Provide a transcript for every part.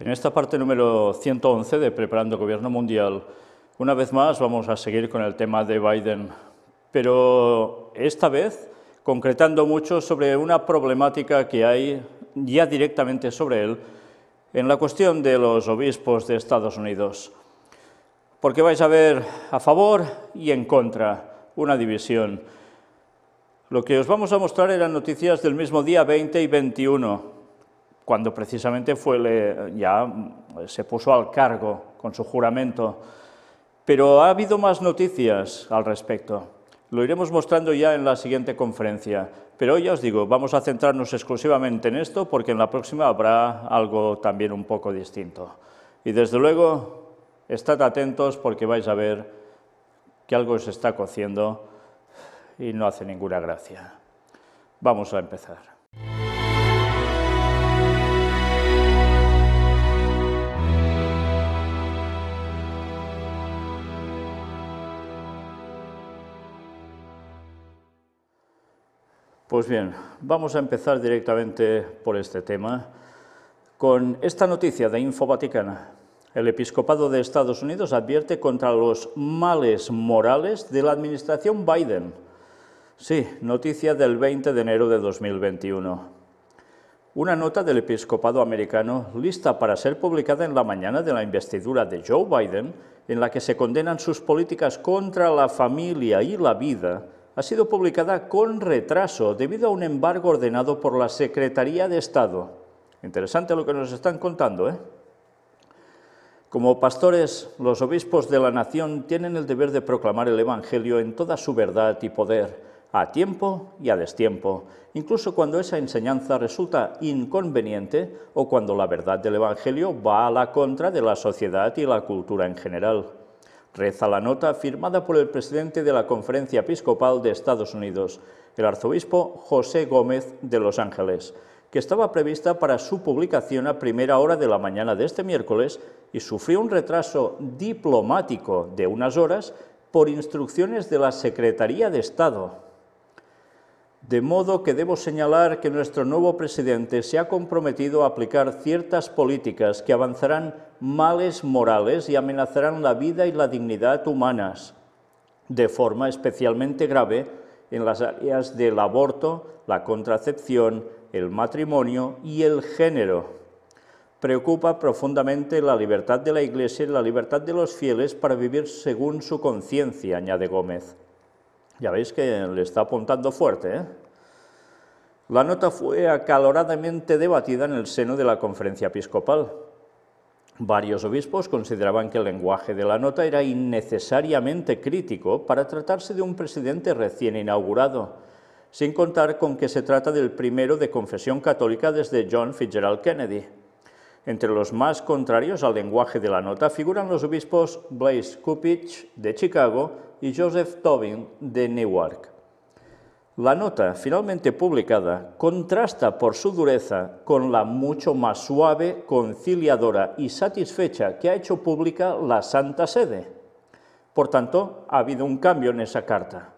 En esta parte número 111 de Preparando Gobierno Mundial, una vez más vamos a seguir con el tema de Biden, pero esta vez concretando mucho sobre una problemática que hay ya directamente sobre él en la cuestión de los obispos de Estados Unidos. Porque vais a ver a favor y en contra una división. Lo que os vamos a mostrar eran noticias del mismo día 20 y 21, cuando precisamente fue, ya mm, se puso al cargo con su juramento. Pero ha habido más noticias al respecto. Lo iremos mostrando ya en la siguiente conferencia. Pero hoy ya os digo, vamos a centrarnos exclusivamente en esto porque en la próxima habrá algo también un poco distinto. Y desde luego, estad atentos porque vais a ver que algo se está cociendo y no hace ninguna gracia. Vamos a empezar. Pues bien, vamos a empezar directamente por este tema con esta noticia de Info Vaticana. El episcopado de Estados Unidos advierte contra los males morales de la administración Biden. Sí, noticia del 20 de enero de 2021. Una nota del episcopado americano lista para ser publicada en la mañana de la investidura de Joe Biden, en la que se condenan sus políticas contra la familia y la vida ha sido publicada con retraso debido a un embargo ordenado por la Secretaría de Estado. Interesante lo que nos están contando, ¿eh? Como pastores, los obispos de la nación tienen el deber de proclamar el Evangelio en toda su verdad y poder, a tiempo y a destiempo, incluso cuando esa enseñanza resulta inconveniente o cuando la verdad del Evangelio va a la contra de la sociedad y la cultura en general reza la nota firmada por el presidente de la Conferencia Episcopal de Estados Unidos, el arzobispo José Gómez de Los Ángeles, que estaba prevista para su publicación a primera hora de la mañana de este miércoles y sufrió un retraso diplomático de unas horas por instrucciones de la Secretaría de Estado de modo que debo señalar que nuestro nuevo presidente se ha comprometido a aplicar ciertas políticas que avanzarán males morales y amenazarán la vida y la dignidad humanas, de forma especialmente grave en las áreas del aborto, la contracepción, el matrimonio y el género. Preocupa profundamente la libertad de la Iglesia y la libertad de los fieles para vivir según su conciencia, añade Gómez. Ya veis que le está apuntando fuerte, ¿eh? La nota fue acaloradamente debatida en el seno de la conferencia episcopal. Varios obispos consideraban que el lenguaje de la nota era innecesariamente crítico para tratarse de un presidente recién inaugurado, sin contar con que se trata del primero de confesión católica desde John Fitzgerald Kennedy. Entre los más contrarios al lenguaje de la nota figuran los obispos Blaise Kupich de Chicago y Joseph Tobin de Newark. La nota, finalmente publicada, contrasta por su dureza con la mucho más suave, conciliadora y satisfecha que ha hecho pública la Santa Sede. Por tanto, ha habido un cambio en esa carta.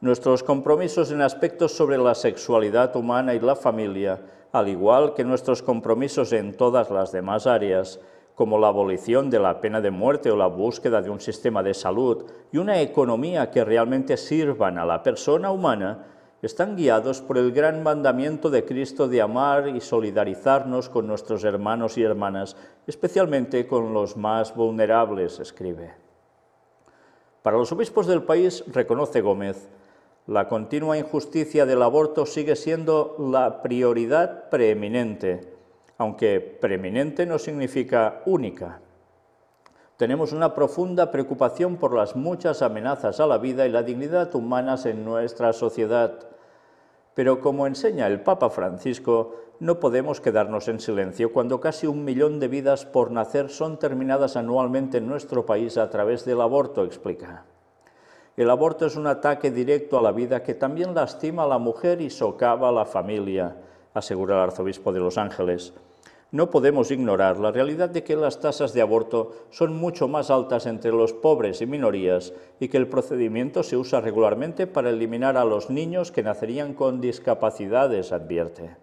Nuestros compromisos en aspectos sobre la sexualidad humana y la familia, al igual que nuestros compromisos en todas las demás áreas, como la abolición de la pena de muerte o la búsqueda de un sistema de salud y una economía que realmente sirvan a la persona humana, están guiados por el gran mandamiento de Cristo de amar y solidarizarnos con nuestros hermanos y hermanas, especialmente con los más vulnerables, escribe. Para los obispos del país, reconoce Gómez, la continua injusticia del aborto sigue siendo la prioridad preeminente aunque preeminente no significa única. Tenemos una profunda preocupación por las muchas amenazas a la vida y la dignidad humanas en nuestra sociedad. Pero como enseña el Papa Francisco, no podemos quedarnos en silencio cuando casi un millón de vidas por nacer son terminadas anualmente en nuestro país a través del aborto, explica. El aborto es un ataque directo a la vida que también lastima a la mujer y socava a la familia, asegura el arzobispo de Los Ángeles. No podemos ignorar la realidad de que las tasas de aborto son mucho más altas entre los pobres y minorías y que el procedimiento se usa regularmente para eliminar a los niños que nacerían con discapacidades, advierte.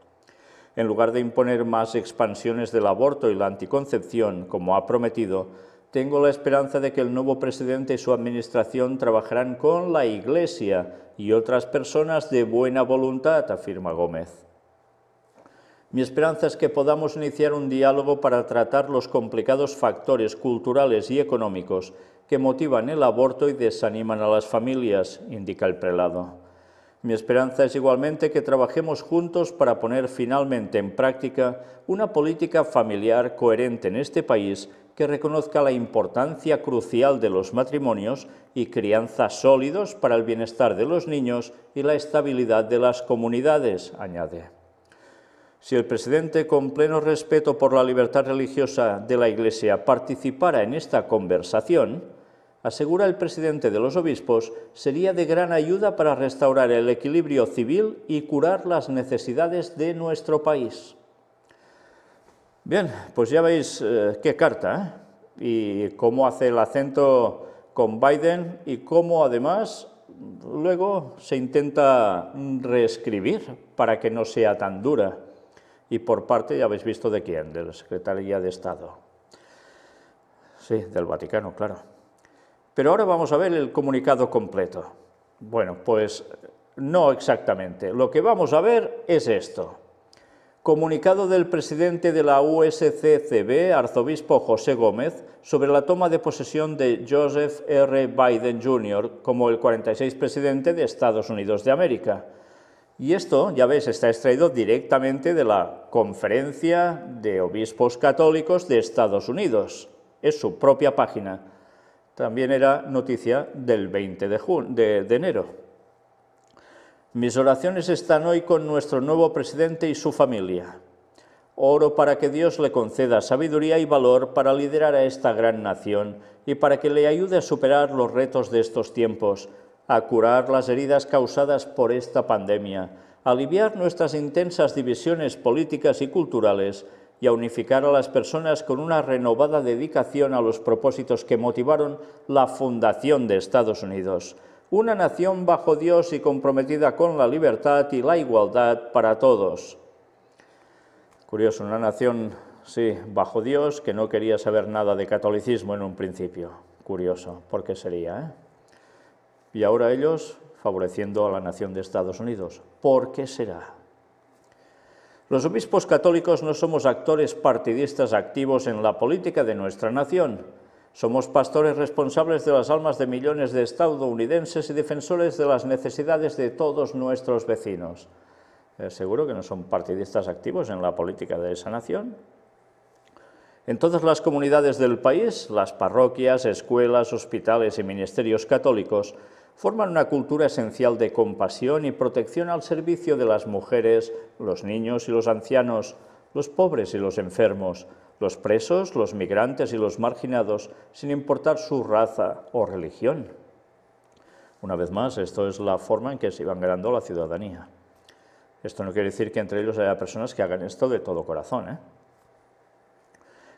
En lugar de imponer más expansiones del aborto y la anticoncepción, como ha prometido, tengo la esperanza de que el nuevo presidente y su administración trabajarán con la Iglesia y otras personas de buena voluntad, afirma Gómez. Mi esperanza es que podamos iniciar un diálogo para tratar los complicados factores culturales y económicos que motivan el aborto y desaniman a las familias, indica el prelado. Mi esperanza es igualmente que trabajemos juntos para poner finalmente en práctica una política familiar coherente en este país que reconozca la importancia crucial de los matrimonios y crianza sólidos para el bienestar de los niños y la estabilidad de las comunidades, añade. Si el presidente, con pleno respeto por la libertad religiosa de la Iglesia, participara en esta conversación, asegura el presidente de los obispos, sería de gran ayuda para restaurar el equilibrio civil y curar las necesidades de nuestro país. Bien, pues ya veis eh, qué carta ¿eh? y cómo hace el acento con Biden y cómo además luego se intenta reescribir para que no sea tan dura y por parte, ya habéis visto, de quién, de la Secretaría de Estado. Sí, del Vaticano, claro. Pero ahora vamos a ver el comunicado completo. Bueno, pues no exactamente. Lo que vamos a ver es esto. Comunicado del presidente de la USCCB, arzobispo José Gómez, sobre la toma de posesión de Joseph R. Biden Jr. como el 46 presidente de Estados Unidos de América. Y esto, ya ves, está extraído directamente de la Conferencia de Obispos Católicos de Estados Unidos. Es su propia página. También era noticia del 20 de enero. Mis oraciones están hoy con nuestro nuevo presidente y su familia. Oro para que Dios le conceda sabiduría y valor para liderar a esta gran nación y para que le ayude a superar los retos de estos tiempos a curar las heridas causadas por esta pandemia, a aliviar nuestras intensas divisiones políticas y culturales y a unificar a las personas con una renovada dedicación a los propósitos que motivaron la fundación de Estados Unidos. Una nación bajo Dios y comprometida con la libertad y la igualdad para todos. Curioso, una nación, sí, bajo Dios, que no quería saber nada de catolicismo en un principio. Curioso, ¿por qué sería? Eh? y ahora ellos favoreciendo a la nación de Estados Unidos. ¿Por qué será? Los obispos católicos no somos actores partidistas activos en la política de nuestra nación. Somos pastores responsables de las almas de millones de estadounidenses y defensores de las necesidades de todos nuestros vecinos. Eh, seguro que no son partidistas activos en la política de esa nación. En todas las comunidades del país, las parroquias, escuelas, hospitales y ministerios católicos, forman una cultura esencial de compasión y protección al servicio de las mujeres, los niños y los ancianos, los pobres y los enfermos, los presos, los migrantes y los marginados, sin importar su raza o religión. Una vez más, esto es la forma en que se iban ganando la ciudadanía. Esto no quiere decir que entre ellos haya personas que hagan esto de todo corazón. ¿eh?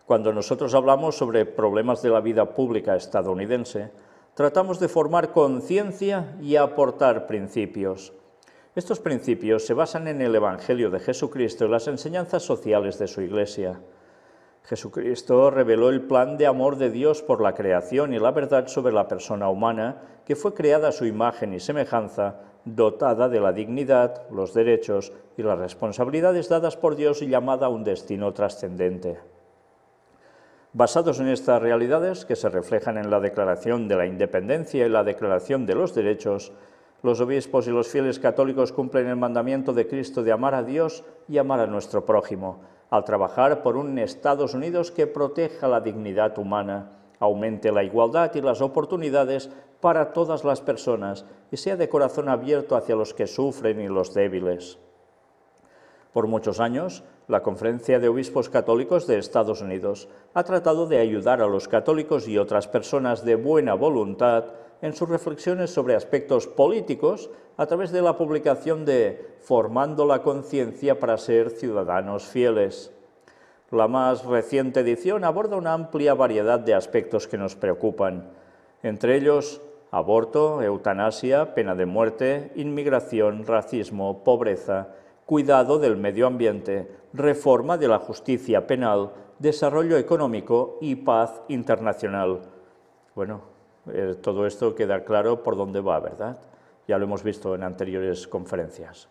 Cuando nosotros hablamos sobre problemas de la vida pública estadounidense, tratamos de formar conciencia y aportar principios. Estos principios se basan en el Evangelio de Jesucristo y las enseñanzas sociales de su Iglesia. Jesucristo reveló el plan de amor de Dios por la creación y la verdad sobre la persona humana, que fue creada a su imagen y semejanza, dotada de la dignidad, los derechos y las responsabilidades dadas por Dios y llamada a un destino trascendente basados en estas realidades que se reflejan en la Declaración de la Independencia y la Declaración de los Derechos, los obispos y los fieles católicos cumplen el mandamiento de Cristo de amar a Dios y amar a nuestro prójimo, al trabajar por un Estados Unidos que proteja la dignidad humana, aumente la igualdad y las oportunidades para todas las personas y sea de corazón abierto hacia los que sufren y los débiles. Por muchos años, la Conferencia de Obispos Católicos de Estados Unidos ha tratado de ayudar a los católicos y otras personas de buena voluntad en sus reflexiones sobre aspectos políticos a través de la publicación de Formando la conciencia para ser ciudadanos fieles. La más reciente edición aborda una amplia variedad de aspectos que nos preocupan, entre ellos aborto, eutanasia, pena de muerte, inmigración, racismo, pobreza, cuidado del medio ambiente, reforma de la justicia penal, desarrollo económico y paz internacional. Bueno, eh, todo esto queda claro por dónde va, ¿verdad? Ya lo hemos visto en anteriores conferencias.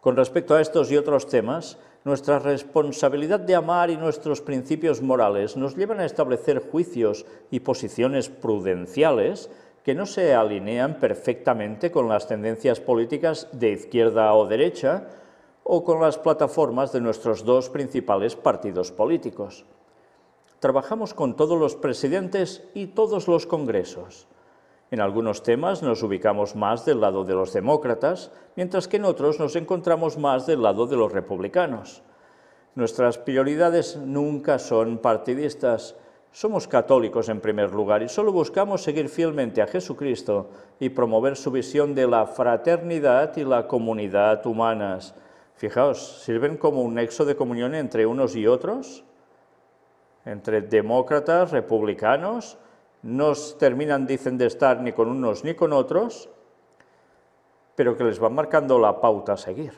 Con respecto a estos y otros temas, nuestra responsabilidad de amar y nuestros principios morales nos llevan a establecer juicios y posiciones prudenciales que no se alinean perfectamente con las tendencias políticas de izquierda o derecha o con las plataformas de nuestros dos principales partidos políticos. Trabajamos con todos los presidentes y todos los congresos. En algunos temas nos ubicamos más del lado de los demócratas, mientras que en otros nos encontramos más del lado de los republicanos. Nuestras prioridades nunca son partidistas. Somos católicos en primer lugar y solo buscamos seguir fielmente a Jesucristo y promover su visión de la fraternidad y la comunidad humanas Fijaos, sirven como un nexo de comunión entre unos y otros, entre demócratas, republicanos, no terminan, dicen, de estar ni con unos ni con otros, pero que les van marcando la pauta a seguir.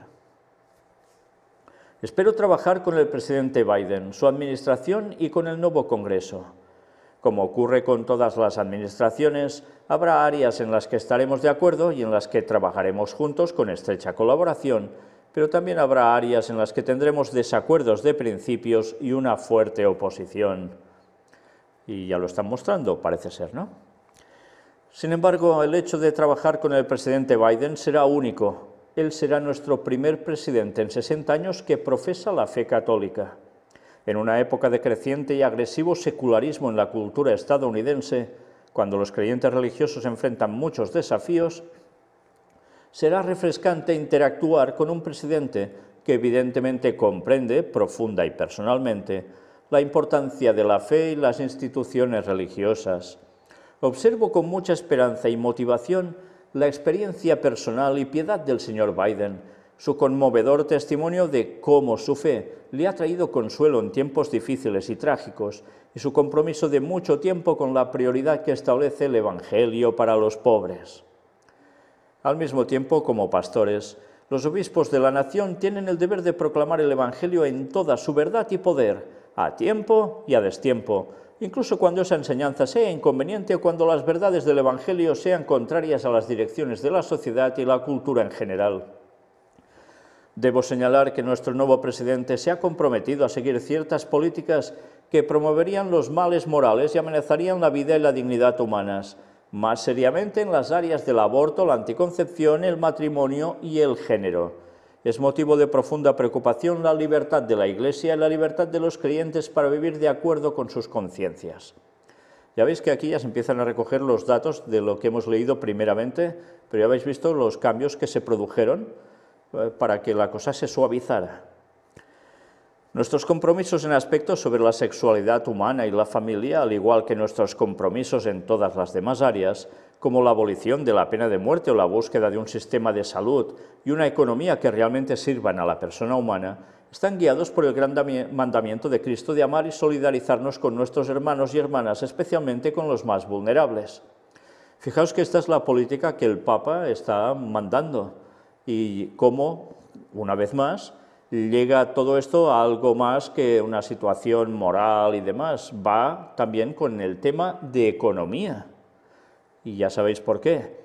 Espero trabajar con el presidente Biden, su administración y con el nuevo Congreso. Como ocurre con todas las administraciones, habrá áreas en las que estaremos de acuerdo y en las que trabajaremos juntos con estrecha colaboración pero también habrá áreas en las que tendremos desacuerdos de principios y una fuerte oposición. Y ya lo están mostrando, parece ser, ¿no? Sin embargo, el hecho de trabajar con el presidente Biden será único. Él será nuestro primer presidente en 60 años que profesa la fe católica. En una época de creciente y agresivo secularismo en la cultura estadounidense, cuando los creyentes religiosos enfrentan muchos desafíos, será refrescante interactuar con un presidente que evidentemente comprende, profunda y personalmente, la importancia de la fe y las instituciones religiosas. Observo con mucha esperanza y motivación la experiencia personal y piedad del señor Biden, su conmovedor testimonio de cómo su fe le ha traído consuelo en tiempos difíciles y trágicos y su compromiso de mucho tiempo con la prioridad que establece el Evangelio para los pobres. Al mismo tiempo, como pastores, los obispos de la nación tienen el deber de proclamar el Evangelio en toda su verdad y poder, a tiempo y a destiempo, incluso cuando esa enseñanza sea inconveniente o cuando las verdades del Evangelio sean contrarias a las direcciones de la sociedad y la cultura en general. Debo señalar que nuestro nuevo presidente se ha comprometido a seguir ciertas políticas que promoverían los males morales y amenazarían la vida y la dignidad humanas, más seriamente en las áreas del aborto, la anticoncepción, el matrimonio y el género. Es motivo de profunda preocupación la libertad de la Iglesia y la libertad de los creyentes para vivir de acuerdo con sus conciencias. Ya veis que aquí ya se empiezan a recoger los datos de lo que hemos leído primeramente, pero ya habéis visto los cambios que se produjeron eh, para que la cosa se suavizara. Nuestros compromisos en aspectos sobre la sexualidad humana y la familia, al igual que nuestros compromisos en todas las demás áreas, como la abolición de la pena de muerte o la búsqueda de un sistema de salud y una economía que realmente sirvan a la persona humana, están guiados por el gran mandamiento de Cristo de amar y solidarizarnos con nuestros hermanos y hermanas, especialmente con los más vulnerables. Fijaos que esta es la política que el Papa está mandando y cómo, una vez más, llega todo esto a algo más que una situación moral y demás, va también con el tema de economía. Y ya sabéis por qué.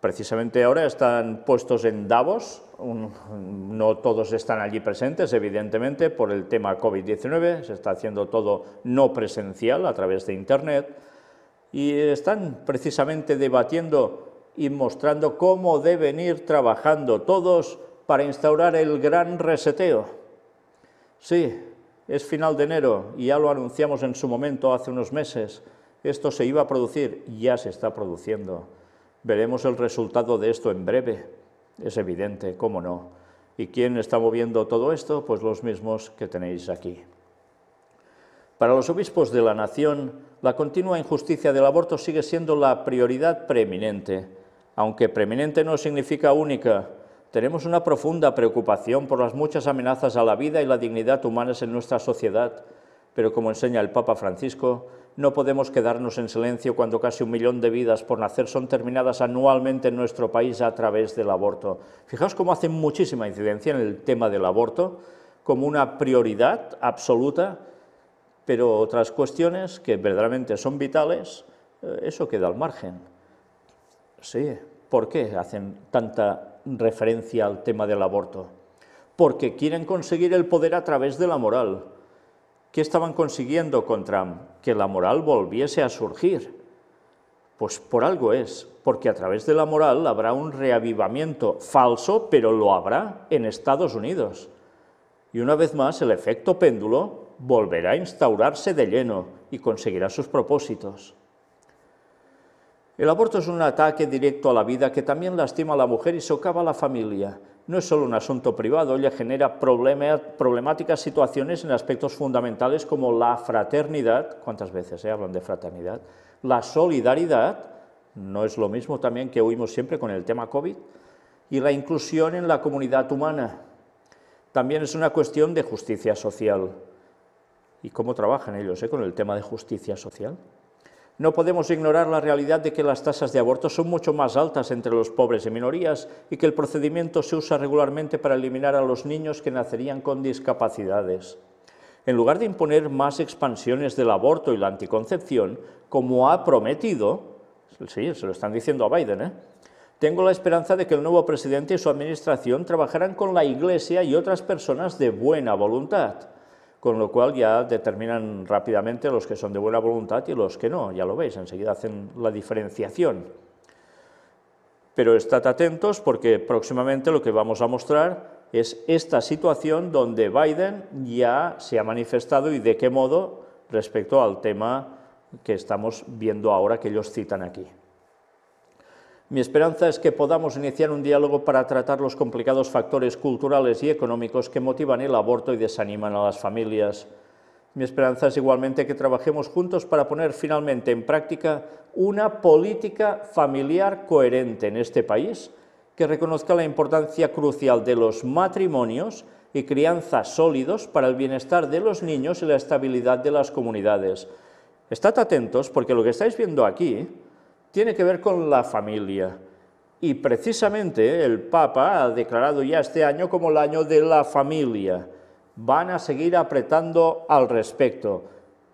Precisamente ahora están puestos en Davos, no todos están allí presentes, evidentemente, por el tema COVID-19, se está haciendo todo no presencial a través de Internet, y están precisamente debatiendo y mostrando cómo deben ir trabajando todos para instaurar el gran reseteo. Sí, es final de enero y ya lo anunciamos en su momento hace unos meses. Esto se iba a producir, y ya se está produciendo. Veremos el resultado de esto en breve. Es evidente, cómo no. ¿Y quién está moviendo todo esto? Pues los mismos que tenéis aquí. Para los obispos de la nación, la continua injusticia del aborto sigue siendo la prioridad preeminente, aunque preeminente no significa única, tenemos una profunda preocupación por las muchas amenazas a la vida y la dignidad humanas en nuestra sociedad, pero como enseña el Papa Francisco, no podemos quedarnos en silencio cuando casi un millón de vidas por nacer son terminadas anualmente en nuestro país a través del aborto. Fijaos cómo hacen muchísima incidencia en el tema del aborto como una prioridad absoluta, pero otras cuestiones que verdaderamente son vitales, eh, eso queda al margen. Sí, ¿por qué hacen tanta referencia al tema del aborto, porque quieren conseguir el poder a través de la moral. ¿Qué estaban consiguiendo con Trump? Que la moral volviese a surgir. Pues por algo es, porque a través de la moral habrá un reavivamiento falso, pero lo habrá en Estados Unidos. Y una vez más, el efecto péndulo volverá a instaurarse de lleno y conseguirá sus propósitos. El aborto es un ataque directo a la vida que también lastima a la mujer y socava a la familia. No es solo un asunto privado, ella genera problemáticas situaciones en aspectos fundamentales como la fraternidad, ¿cuántas veces eh, hablan de fraternidad? La solidaridad, no es lo mismo también que oímos siempre con el tema COVID, y la inclusión en la comunidad humana. También es una cuestión de justicia social. ¿Y cómo trabajan ellos eh, con el tema de justicia social? No podemos ignorar la realidad de que las tasas de aborto son mucho más altas entre los pobres y minorías y que el procedimiento se usa regularmente para eliminar a los niños que nacerían con discapacidades. En lugar de imponer más expansiones del aborto y la anticoncepción, como ha prometido, sí, se lo están diciendo a Biden, ¿eh? tengo la esperanza de que el nuevo presidente y su administración trabajarán con la Iglesia y otras personas de buena voluntad con lo cual ya determinan rápidamente los que son de buena voluntad y los que no, ya lo veis, enseguida hacen la diferenciación. Pero estad atentos porque próximamente lo que vamos a mostrar es esta situación donde Biden ya se ha manifestado y de qué modo respecto al tema que estamos viendo ahora que ellos citan aquí. Mi esperanza es que podamos iniciar un diálogo para tratar los complicados factores culturales y económicos que motivan el aborto y desaniman a las familias. Mi esperanza es igualmente que trabajemos juntos para poner finalmente en práctica una política familiar coherente en este país que reconozca la importancia crucial de los matrimonios y crianzas sólidos para el bienestar de los niños y la estabilidad de las comunidades. Estad atentos porque lo que estáis viendo aquí tiene que ver con la familia. Y precisamente el Papa ha declarado ya este año como el año de la familia. Van a seguir apretando al respecto.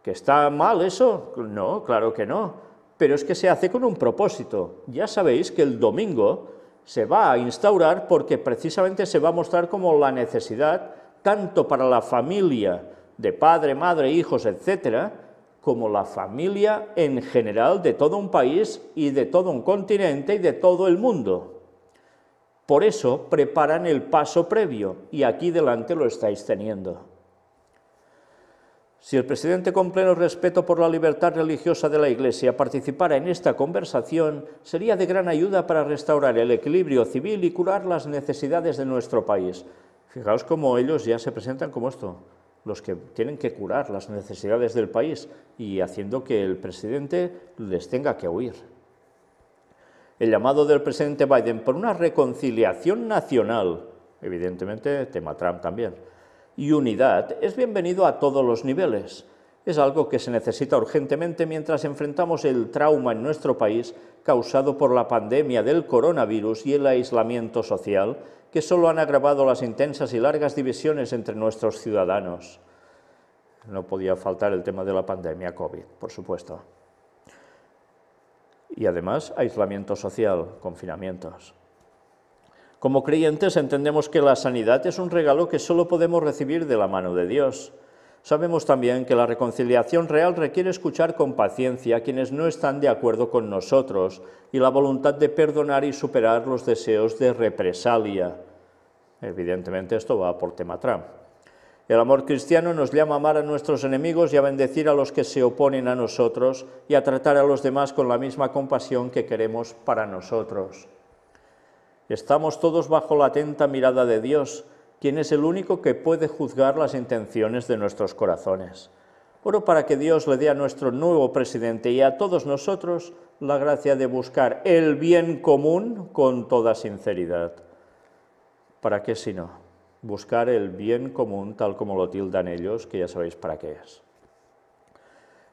¿Que está mal eso? No, claro que no. Pero es que se hace con un propósito. Ya sabéis que el domingo se va a instaurar porque precisamente se va a mostrar como la necesidad, tanto para la familia de padre, madre, hijos, etcétera, como la familia en general de todo un país y de todo un continente y de todo el mundo. Por eso preparan el paso previo y aquí delante lo estáis teniendo. Si el presidente con pleno respeto por la libertad religiosa de la Iglesia participara en esta conversación, sería de gran ayuda para restaurar el equilibrio civil y curar las necesidades de nuestro país. Fijaos cómo ellos ya se presentan como esto, los que tienen que curar las necesidades del país y haciendo que el presidente les tenga que huir. El llamado del presidente Biden por una reconciliación nacional, evidentemente tema Trump también, y unidad es bienvenido a todos los niveles, es algo que se necesita urgentemente mientras enfrentamos el trauma en nuestro país causado por la pandemia del coronavirus y el aislamiento social, que solo han agravado las intensas y largas divisiones entre nuestros ciudadanos. No podía faltar el tema de la pandemia COVID, por supuesto. Y además, aislamiento social, confinamientos. Como creyentes entendemos que la sanidad es un regalo que solo podemos recibir de la mano de Dios. Sabemos también que la reconciliación real requiere escuchar con paciencia a quienes no están de acuerdo con nosotros y la voluntad de perdonar y superar los deseos de represalia. Evidentemente esto va por tema Trump. El amor cristiano nos llama a amar a nuestros enemigos y a bendecir a los que se oponen a nosotros y a tratar a los demás con la misma compasión que queremos para nosotros. Estamos todos bajo la atenta mirada de Dios, quien es el único que puede juzgar las intenciones de nuestros corazones. Oro para que Dios le dé a nuestro nuevo presidente y a todos nosotros la gracia de buscar el bien común con toda sinceridad. ¿Para qué si no? Buscar el bien común tal como lo tildan ellos, que ya sabéis para qué es.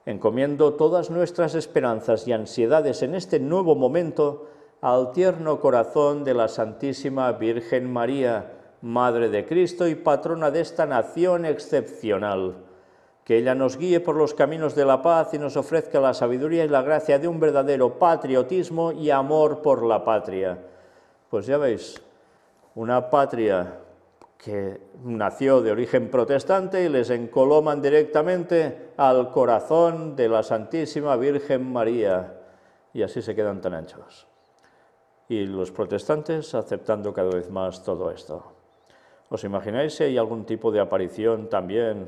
Encomiendo todas nuestras esperanzas y ansiedades en este nuevo momento al tierno corazón de la Santísima Virgen María, Madre de Cristo y patrona de esta nación excepcional. Que ella nos guíe por los caminos de la paz y nos ofrezca la sabiduría y la gracia de un verdadero patriotismo y amor por la patria. Pues ya veis, una patria que nació de origen protestante y les encoloman directamente al corazón de la Santísima Virgen María. Y así se quedan tan anchos. Y los protestantes aceptando cada vez más todo esto. ¿Os imagináis si hay algún tipo de aparición también?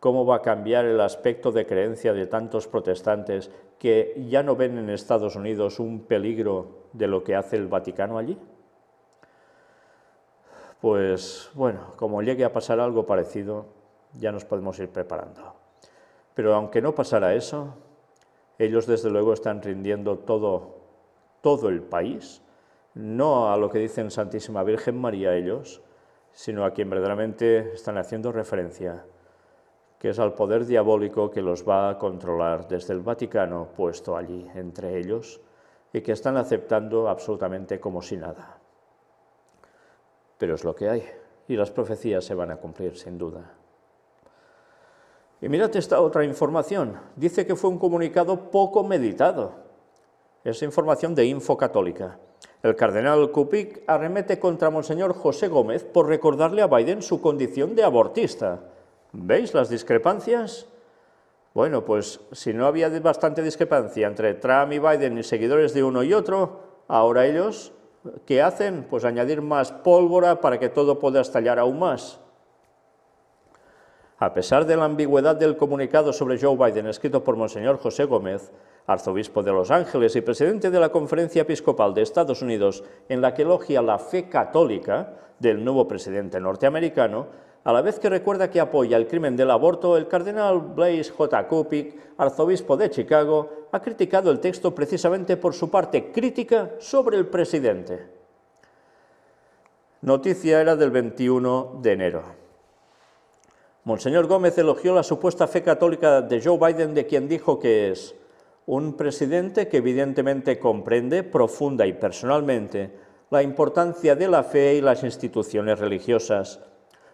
¿Cómo va a cambiar el aspecto de creencia de tantos protestantes que ya no ven en Estados Unidos un peligro de lo que hace el Vaticano allí? Pues bueno, como llegue a pasar algo parecido, ya nos podemos ir preparando. Pero aunque no pasara eso, ellos desde luego están rindiendo todo, todo el país, no a lo que dicen Santísima Virgen María ellos, sino a quien verdaderamente están haciendo referencia, que es al poder diabólico que los va a controlar desde el Vaticano puesto allí entre ellos y que están aceptando absolutamente como si nada. Pero es lo que hay y las profecías se van a cumplir sin duda. Y mirad esta otra información. Dice que fue un comunicado poco meditado. Es información de Info Católica. El cardenal Kupik arremete contra Monseñor José Gómez por recordarle a Biden su condición de abortista. ¿Veis las discrepancias? Bueno, pues si no había bastante discrepancia entre Trump y Biden y seguidores de uno y otro, ahora ellos, ¿qué hacen? Pues añadir más pólvora para que todo pueda estallar aún más. A pesar de la ambigüedad del comunicado sobre Joe Biden escrito por Monseñor José Gómez, arzobispo de Los Ángeles y presidente de la Conferencia Episcopal de Estados Unidos, en la que elogia la fe católica del nuevo presidente norteamericano, a la vez que recuerda que apoya el crimen del aborto, el cardenal Blaise J. Kupik, arzobispo de Chicago, ha criticado el texto precisamente por su parte crítica sobre el presidente. Noticia era del 21 de enero. Monseñor Gómez elogió la supuesta fe católica de Joe Biden, de quien dijo que es un presidente que evidentemente comprende profunda y personalmente la importancia de la fe y las instituciones religiosas.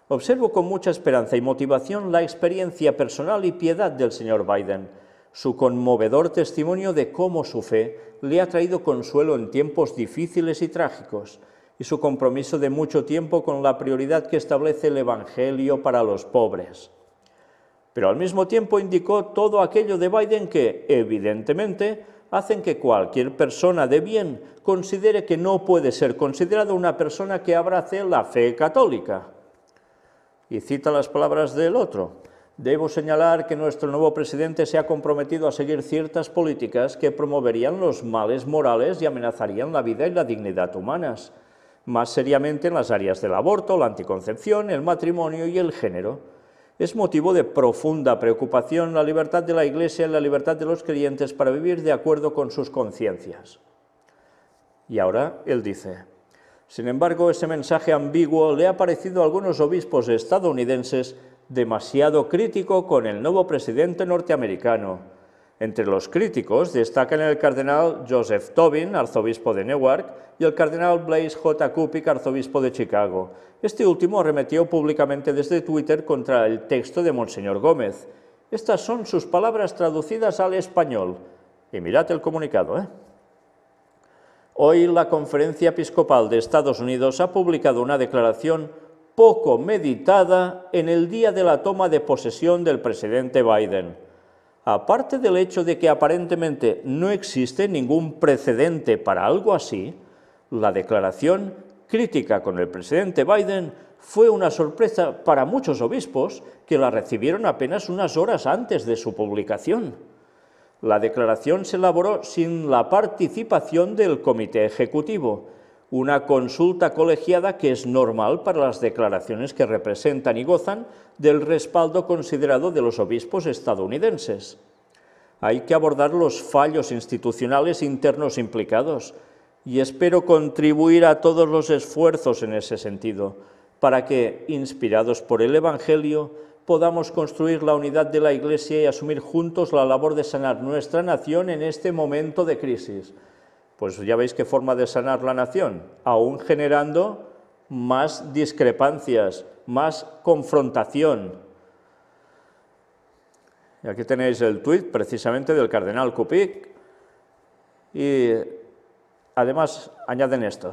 Observo con mucha esperanza y motivación la experiencia personal y piedad del señor Biden, su conmovedor testimonio de cómo su fe le ha traído consuelo en tiempos difíciles y trágicos, y su compromiso de mucho tiempo con la prioridad que establece el Evangelio para los pobres pero al mismo tiempo indicó todo aquello de Biden que, evidentemente, hacen que cualquier persona de bien considere que no puede ser considerado una persona que abrace la fe católica. Y cita las palabras del otro. Debo señalar que nuestro nuevo presidente se ha comprometido a seguir ciertas políticas que promoverían los males morales y amenazarían la vida y la dignidad humanas, más seriamente en las áreas del aborto, la anticoncepción, el matrimonio y el género. Es motivo de profunda preocupación la libertad de la Iglesia y la libertad de los creyentes para vivir de acuerdo con sus conciencias. Y ahora él dice, sin embargo, ese mensaje ambiguo le ha parecido a algunos obispos estadounidenses demasiado crítico con el nuevo presidente norteamericano entre los críticos destacan el cardenal Joseph Tobin, arzobispo de Newark, y el cardenal Blaise J. Kupik, arzobispo de Chicago. Este último arremetió públicamente desde Twitter contra el texto de Monseñor Gómez. Estas son sus palabras traducidas al español. Y mirad el comunicado, ¿eh? Hoy la Conferencia Episcopal de Estados Unidos ha publicado una declaración poco meditada en el día de la toma de posesión del presidente Biden aparte del hecho de que aparentemente no existe ningún precedente para algo así, la declaración crítica con el presidente Biden fue una sorpresa para muchos obispos que la recibieron apenas unas horas antes de su publicación. La declaración se elaboró sin la participación del Comité Ejecutivo, una consulta colegiada que es normal para las declaraciones que representan y gozan del respaldo considerado de los obispos estadounidenses. Hay que abordar los fallos institucionales internos implicados y espero contribuir a todos los esfuerzos en ese sentido, para que, inspirados por el Evangelio, podamos construir la unidad de la Iglesia y asumir juntos la labor de sanar nuestra nación en este momento de crisis pues ya veis qué forma de sanar la nación, aún generando más discrepancias, más confrontación. Y aquí tenéis el tuit precisamente del cardenal Cupic. Y además añaden esto.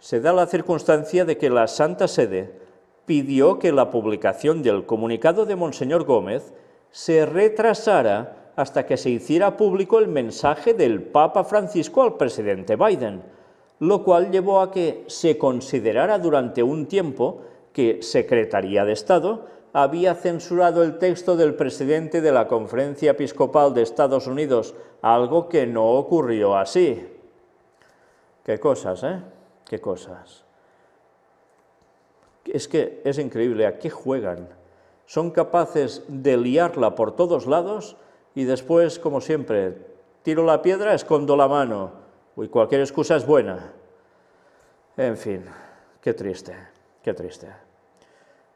Se da la circunstancia de que la Santa Sede pidió que la publicación del comunicado de Monseñor Gómez se retrasara hasta que se hiciera público el mensaje del Papa Francisco al presidente Biden, lo cual llevó a que se considerara durante un tiempo que Secretaría de Estado había censurado el texto del presidente de la Conferencia Episcopal de Estados Unidos, algo que no ocurrió así. Qué cosas, ¿eh? Qué cosas. Es que es increíble a qué juegan. Son capaces de liarla por todos lados y después, como siempre, tiro la piedra, escondo la mano. Uy, cualquier excusa es buena. En fin, qué triste, qué triste.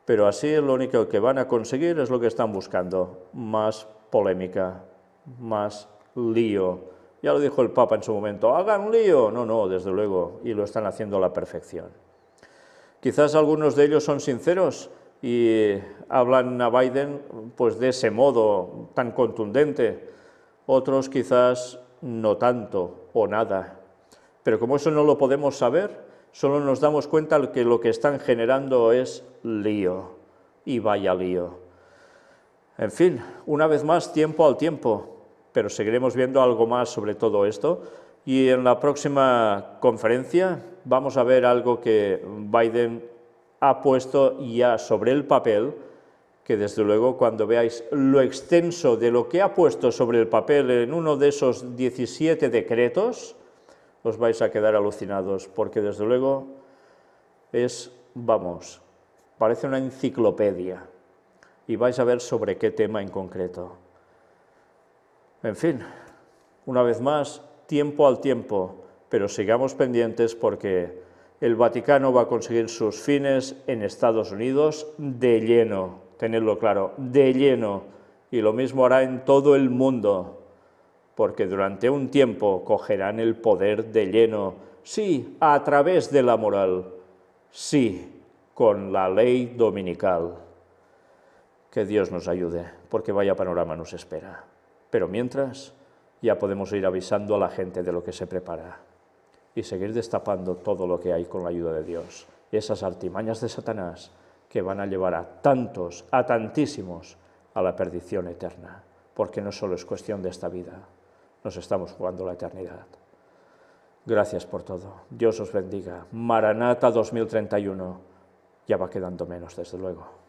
Pero así lo único que van a conseguir es lo que están buscando, más polémica, más lío. Ya lo dijo el Papa en su momento, hagan lío. No, no, desde luego, y lo están haciendo a la perfección. Quizás algunos de ellos son sinceros y hablan a Biden pues de ese modo tan contundente, otros quizás no tanto o nada. Pero como eso no lo podemos saber, solo nos damos cuenta de que lo que están generando es lío, y vaya lío. En fin, una vez más, tiempo al tiempo, pero seguiremos viendo algo más sobre todo esto, y en la próxima conferencia vamos a ver algo que Biden ha puesto ya sobre el papel, que desde luego cuando veáis lo extenso de lo que ha puesto sobre el papel en uno de esos 17 decretos, os vais a quedar alucinados, porque desde luego es, vamos, parece una enciclopedia, y vais a ver sobre qué tema en concreto. En fin, una vez más, tiempo al tiempo, pero sigamos pendientes porque el Vaticano va a conseguir sus fines en Estados Unidos de lleno, tenedlo claro, de lleno. Y lo mismo hará en todo el mundo, porque durante un tiempo cogerán el poder de lleno, sí, a través de la moral, sí, con la ley dominical. Que Dios nos ayude, porque vaya panorama nos espera. Pero mientras, ya podemos ir avisando a la gente de lo que se prepara y seguir destapando todo lo que hay con la ayuda de Dios. Esas artimañas de Satanás que van a llevar a tantos, a tantísimos, a la perdición eterna, porque no solo es cuestión de esta vida, nos estamos jugando la eternidad. Gracias por todo. Dios os bendiga. Maranata 2031. Ya va quedando menos, desde luego.